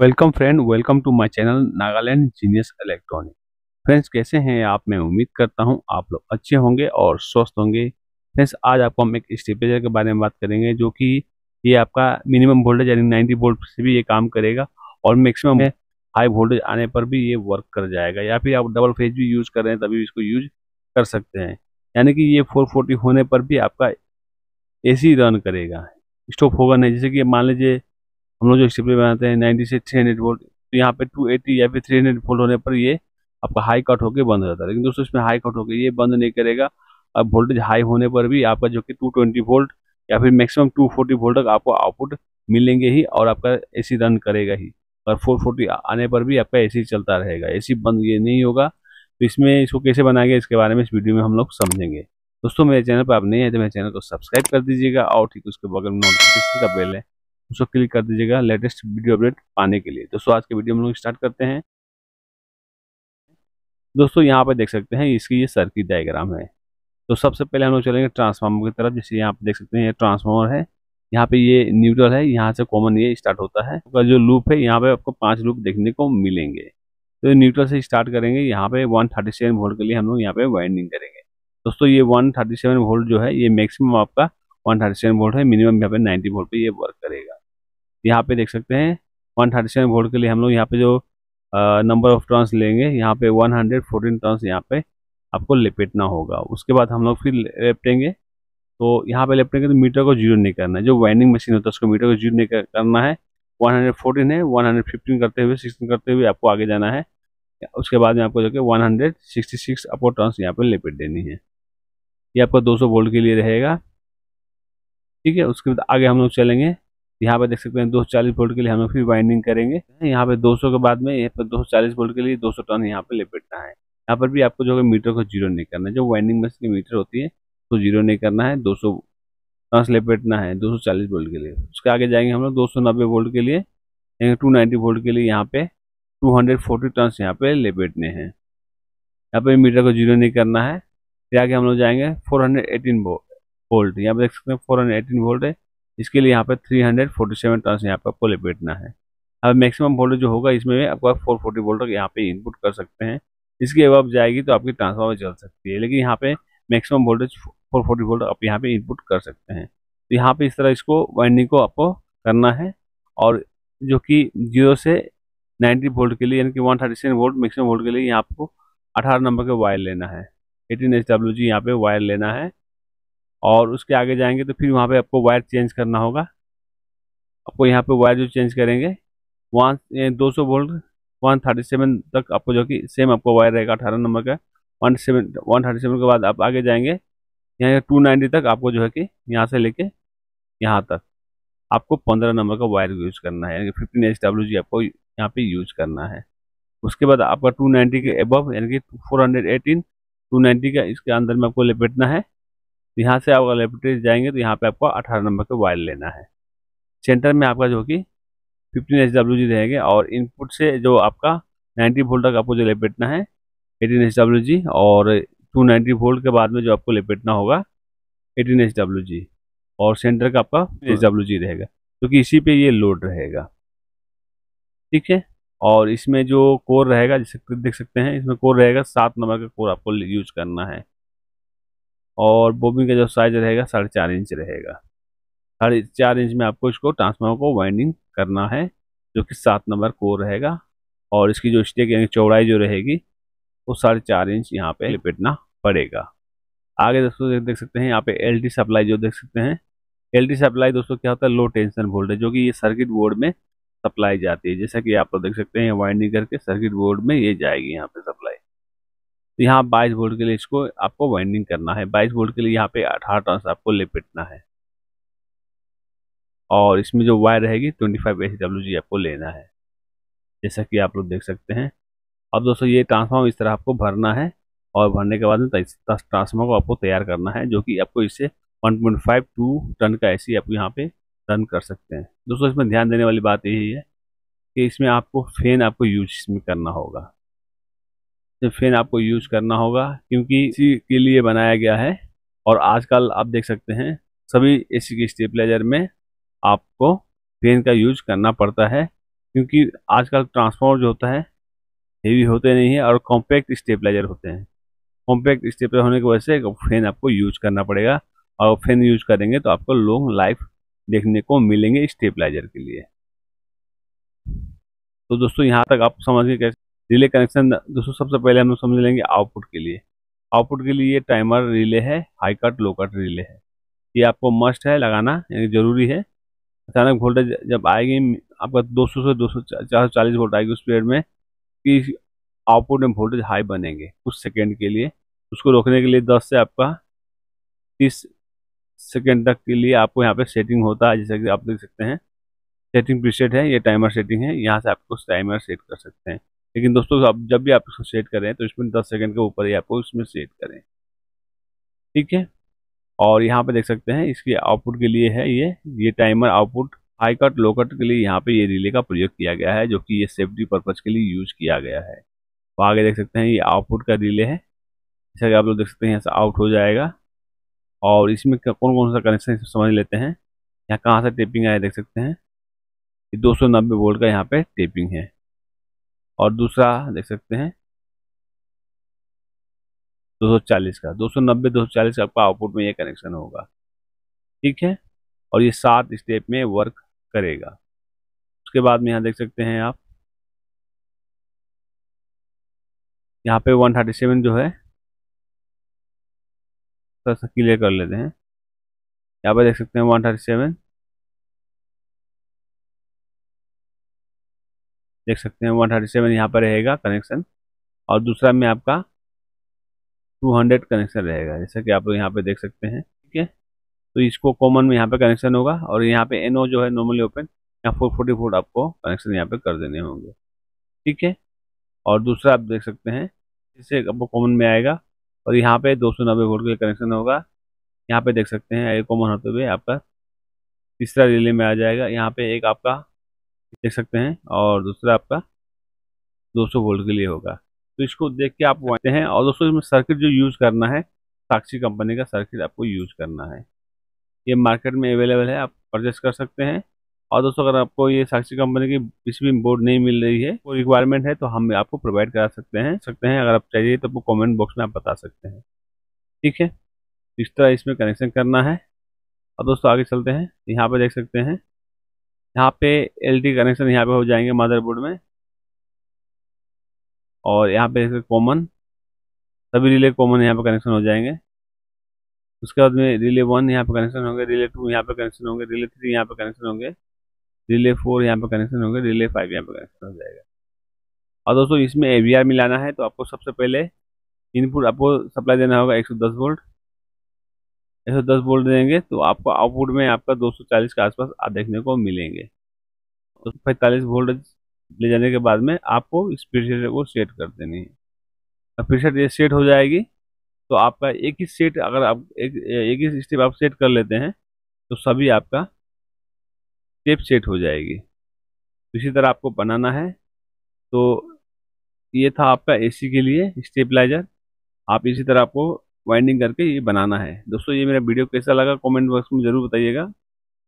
welcome friend welcome to my channel Nagaland genius electronic friends कैसे हैं आप मैं उम्मीद करता हूं आप लोग अच्छे होंगे और स्वस्थ होंगे फ्रेंड्स आज आपको हम एक स्टेपेजर के बारे में बात करेंगे जो कि ये आपका मिनिमम वोल्टेज यानी नाइन्टी वोल्ट से भी ये काम करेगा और मैक्सिमम हाई वोल्टेज आने पर भी ये वर्क कर जाएगा या फिर आप डबल फेज भी यूज़ कर रहे हैं तभी इसको यूज कर सकते हैं यानी कि ये फोर होने पर भी आपका ए रन करेगा स्टॉप होगा नहीं जैसे कि मान लीजिए हम लोग जो स्टेपली बनाते हैं नाइन्टी से थ्री हंड्रेड वोल्ट तो यहाँ पे टू एटी या फिर थ्री हंड्रेड वोल्ट होने पर ये आपका हाई कट होकर बंद हो जाता है लेकिन दोस्तों इसमें हाई कट होकर ये बंद नहीं करेगा अब वोल्टेज हाई होने पर भी आपका जो कि टू ट्वेंटी वोल्ट या फिर मैक्सिमम टू फोर्टी वोल्ट तक आपको आउटपुट मिलेंगे ही और आपका सी रन करेगा ही और फोर फोर्टी आने पर भी आपका सी चलता रहेगा सी बंद ये नहीं होगा तो इसमें इसको कैसे बनाएंगे इसके बारे में इस वीडियो में हम लोग समझेंगे दोस्तों मेरे चैनल पर आप नहीं है तो मेरे चैनल को सब्सक्राइब कर दीजिएगा और ठीक उसके बगल में नोटिफिकेशन का बेल है उसको क्लिक कर दीजिएगा लेटेस्ट वीडियो अपडेट पाने के लिए दोस्तों आज के वीडियो हम लोग स्टार्ट करते हैं दोस्तों यहाँ पर देख सकते हैं इसकी ये सर्किट डायग्राम है तो सबसे पहले हम लोग चलेंगे ट्रांसफार्मर की तरफ जैसे यहाँ पे देख सकते हैं ये ट्रांसफार्मर है यहाँ पे ये न्यूट्रल है यहाँ से कॉमन ये स्टार्ट होता है उसका तो जो लूप है यहाँ पे आपको पांच लूप देखने को मिलेंगे तो न्यूट्रल से स्टार्ट करेंगे यहाँ पे 137 वोल्ट के लिए हम लोग यहाँ पे वाइंडिंग करेंगे दोस्तों ये 137 वोल्ट जो है ये मैक्सिमम आपका 137 वोल्ट है मिनिमम यहाँ पे 90 वोल्ट पे ये वर्क करेगा यहाँ पे देख सकते हैं वन थर्टी सेवन वोल्ट के लिए हम लोग यहाँ पे जो नंबर ऑफ टर्न्स लेंगे यहाँ पे वन हंड्रेड फोर्टीन टर्न्स यहाँ पे आपको लपेटना होगा उसके बाद हम लोग फिर लेपटेंगे तो यहाँ पे लेपटेंगे तो मीटर को जीरो नहीं करना है जो वाइंडिंग मशीन होता है उसको मीटर को जीरो नहीं करना है फोर्टीन है फिफ्टीन करते हुए सिक्सटीन करते हुए आपको आगे जाना है उसके बाद में आपको जो कि सिक्सटी सिक्स आपको टर्न्स यहाँ पे लपेट देनी है ये आपका 200 वोल्ट के लिए रहेगा ठीक है उसके बाद आगे हम लोग चलेंगे यहाँ पे देख सकते हैं 240 वोल्ट के लिए हम लोग फिर वाइंडिंग करेंगे यहाँ पे 200 के बाद में यहाँ पर 240 वोल्ट के लिए 200 टन यहाँ पे लपेटना है यहाँ पर भी आपको जो है मीटर को जीरो नहीं करना है जो वाइंडिंग मशीन की मीटर होती है उसको तो जीरो नहीं करना है दो सौ टन लपेटना है 240 वोल्ट के लिए उसके आगे जाएंगे हम लोग नब्बे वोल्ट के लिए टू नाइन्टी वोल्ट के लिए यहाँ पे फोर्टी टन यहाँ पे लपेटने हैं यहाँ पे मीटर को जीरो नहीं करना है फिर आगे हम लोग जाएंगे एटीन वोल्ट यहाँ पे देख सकते हैं एटीन वोल्ट है इसके लिए यहाँ पर थ्री सेवन ट्रांस यहाँ पर आपको लपेटना है अब मैक्सिमम वोल्टेज जो होगा इसमें आपको फोर फोर्टी वोल्ट यहाँ पे इनपुट कर सकते हैं इसके अब जाएगी तो आपकी ट्रांसफार्मर चल सकती है लेकिन यहाँ पे maximum voltage four forty volt आप यहाँ पे इनपुट कर सकते हैं तो यहाँ पे इस तरह इसको वाइंडिंग को आपको करना है और जो कि जीरो से नाइन्टी वोल्ट के लिए यानी कि one thirty seven volt maximum volt के लिए यहाँ आपको अठारह नंबर के वायर लेना है एटीन एच डब्ल्यू जी यहाँ पे वायर लेना है और उसके आगे जाएंगे तो फिर वहाँ पे आपको वायर चेंज करना होगा आपको यहाँ पे वायर जो चेंज करेंगे वन दो सौ वोल्ट वन थर्टी सेवन तक आपको जो कि सेम आपको वायर रहेगा अठारह नंबर का one seven one thirty seven के बाद आप आगे जाएंगे यहाँ टू नाइन्टी तक आपको जो है कि यहाँ से लेके यहाँ तक आपको पंद्रह नंबर का वायर यूज़ करना है यानी कि फिफ्टीन एच डब्ल्यू जी आपको यहाँ पर यूज़ करना है उसके बाद आपका टू नाइन्टी के अबव यानी कि four hundred eighteen to ninety का इसके अंदर में आपको लपेटना है तो यहाँ से आप अगर लेबोरेटरीज जाएंगे तो यहाँ पे आपको 18 नंबर का वायर लेना है सेंटर में आपका जो कि 15 एच डब्ल्यू जी रहेंगे और इनपुट से जो आपका 90 वोल्ट तक आपको जो लपेटना है 18 एच डब्ल्यू जी और 290 वोल्ट के बाद में जो आपको लेपेटना होगा 18 एच डब्ल्यू जी और सेंटर का आपका एच डब्ल्यू जी रहेगा क्योंकि तो इसी पे ये लोड रहेगा ठीक है और इसमें जो कोर रहेगा जैसे देख सकते हैं इसमें कोर रहेगा सात नंबर का कोर आपको यूज करना है और बोबिन का जो साइज रहेगा साढ़े चार इंच रहेगा साढ़े चार इंच में आपको इसको ट्रांसफार्मर को वाइंडिंग करना है जो कि सात नंबर कोर रहेगा और इसकी जो स्टेक यानी चौड़ाई जो रहेगी वो साढ़े चार इंच यहाँ पे लपेटना पड़ेगा आगे दोस्तों देख सकते हैं यहाँ पे एल सप्लाई जो देख सकते हैं एल सप्लाई दोस्तों क्या होता है लो टेंशन वोल्टेज जो कि ये सर्किट बोर्ड में सप्लाई जाती है जैसा कि आप लोग देख सकते हैं वाइंडिंग करके सर्किट बोर्ड में ये जाएगी यहाँ पे सप्लाई तो यहाँ बाईस वोल्ट के लिए इसको आपको वाइंडिंग करना है बाईस बोल्ट के लिए यहाँ पे अठारह ट्रांस आपको लेपेटना है और इसमें जो वायर रहेगी twenty five H W G आपको लेना है जैसा कि आप लोग देख सकते हैं अब दोस्तों ये ट्रांसफार्मर इस तरह आपको भरना है और भरने के बाद में ट्रांसफार्मर को आपको तैयार करना है जो कि आपको इससे फाइव टू टन का सी आप यहाँ पे रन कर सकते हैं दोस्तों इसमें ध्यान देने वाली बात यही है कि इसमें आपको फैन आपको यूज इसमें करना होगा तो फैन आपको यूज करना होगा क्योंकि इसी के लिए बनाया गया है और आजकल आप देख सकते हैं सभी एसी के स्टेबलाइजर में आपको फैन का यूज करना पड़ता है क्योंकि आजकल ट्रांसफॉर्मर जो होता है हेवी होते नहीं है और कॉम्पैक्ट स्टेबलाइजर होते हैं कॉम्पैक्ट स्टेपलाइजर होने की वजह से फैन आपको यूज करना पड़ेगा और फैन यूज करेंगे तो आपको लॉन्ग लाइफ देखने को मिलेंगे स्टेबलाइजर के लिए तो दोस्तों यहाँ तक आप समझ गए रिले कनेक्शन दोस्तों सबसे पहले हम समझ लेंगे आउटपुट के लिए आउटपुट के लिए टाइमर रिले है high cut low cut relay है ये आपको मस्ट है लगाना यानी ज़रूरी है अचानक वोल्टेज जब आएगी आपका 200 से 240 440 वोल्ट आएगी उस पीरियड में कि आउटपुट में वोल्टेज हाई बनेंगे कुछ सेकेंड के लिए उसको रोकने के लिए दस से आपका तीस सेकेंड तक के लिए आपको यहाँ पे सेटिंग होता है जैसे कि आप देख सकते हैं सेटिंग प्रीसेट है ये टाइमर सेटिंग है यहाँ से आप टाइमर सेट कर सकते हैं लेकिन दोस्तों आप जब भी आप इसको सेट करें तो इसमें दस सेकेंड के ऊपर ही आपको इसमें सेट करें ठीक है और यहाँ पे देख सकते हैं इसकी आउटपुट के लिए है ये ये timer output high cut low cut के लिए यहाँ पे ये रिले का प्रयोग किया गया है जो कि ये सेफ्टी पर्पज के लिए यूज किया गया है तो आगे देख सकते हैं ये आउटपुट का रिले है जैसा कि आप लोग देख सकते हैं यहाँ से आउट हो जाएगा और इसमें कौन कौन सा कनेक्शन समझ लेते हैं यहाँ कहाँ से टेपिंग आया देख सकते हैं ये दो सौ नब्बे वोल्ट का यहाँ पे टेपिंग है और दूसरा देख सकते हैं 240 का 290 240 आपका आउटपुट में ये कनेक्शन होगा ठीक है और ये सात स्टेप में वर्क करेगा उसके बाद में यहाँ देख सकते हैं आप यहाँ पे 137 जो है थोड़ा सा क्लियर कर लेते हैं यहाँ पे देख सकते हैं 137 देख सकते हैं वन थर्टी सेवन यहाँ पर रहेगा कनेक्शन और दूसरा में आपका टू हंड्रेड कनेक्शन रहेगा जैसा कि आप यहाँ पे देख सकते हैं ठीक है तो इसको कॉमन में यहाँ पे कनेक्शन होगा और यहाँ पे एनओ जो है नॉर्मली ओपन यहाँ फोर फोर्टी फोर आपको कनेक्शन यहाँ पे कर देने होंगे ठीक है और दूसरा आप देख सकते हैं इससे आपको कॉमन में आएगा और यहाँ पे दो सौ नब्बे वोल्ट के लिए कनेक्शन होगा यहाँ पे देख सकते हैं कॉमन होते हुए आपका तीसरा रिले में आ जाएगा यहाँ पे एक आपका देख सकते हैं और दूसरा आपका 200 वोल्ट के लिए होगा तो इसको देख के आप आते हैं और दोस्तों इसमें सर्किट जो यूज़ करना है साक्षी कंपनी का सर्किट आपको यूज़ करना है ये मार्केट में अवेलेबल है आप परचेस कर सकते हैं और दोस्तों अगर आपको ये साक्षी कंपनी की किसी भी बोर्ड नहीं मिल रही है कोई रिक्वायरमेंट है तो हम आपको प्रोवाइड करा सकते हैं सकते हैं अगर आप चाहिए तो आपको कॉमेंट बॉक्स में आप बता सकते हैं ठीक है इस तरह इसमें कनेक्शन करना है और दोस्तों आगे चलते हैं यहाँ पर देख सकते हैं यहाँ पे एल कनेक्शन यहाँ पे हो जाएंगे मदरबोर्ड में और यहाँ पे कॉमन सभी रिले कॉमन यहाँ पे कनेक्शन हो जाएंगे उसके बाद में रिले वन यहाँ पे कनेक्शन होंगे रिले टू यहाँ पे कनेक्शन होंगे रिले थ्री यहाँ पे कनेक्शन होंगे रिले फोर यहाँ पे कनेक्शन होंगे रिले फाइव यहाँ पे कनेक्शन हो जाएगा और दोस्तों इसमें ए मिलाना है तो आपको सबसे पहले इनपुट आपको सप्लाई देना होगा 110 वोल्ट ऐसे दस वोल्ट देंगे तो आपको आउटपुट में आपका 240 के आसपास देखने को मिलेंगे तो पैंतालीस वोल्ट ले जाने के बाद में आपको इस प्रीसेट को सेट कर देनी है सेट ये सेट हो जाएगी तो आपका एक ही सेट अगर आप एक एक ही स्टेप आप सेट कर लेते हैं तो सभी आपका स्टेप सेट हो जाएगी इसी तरह आपको बनाना है तो ये था आपका एसी के लिए स्टेपलाइजर आप इसी तरह आपको वाइंडिंग करके ये बनाना है दोस्तों ये मेरा वीडियो कैसा लगा कमेंट बॉक्स में ज़रूर बताइएगा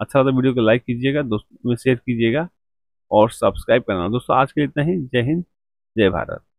अच्छा लगा तो वीडियो को लाइक कीजिएगा दोस्तों में शेयर कीजिएगा और सब्सक्राइब करना दोस्तों आज के लिए इतना ही जय हिंद जय भारत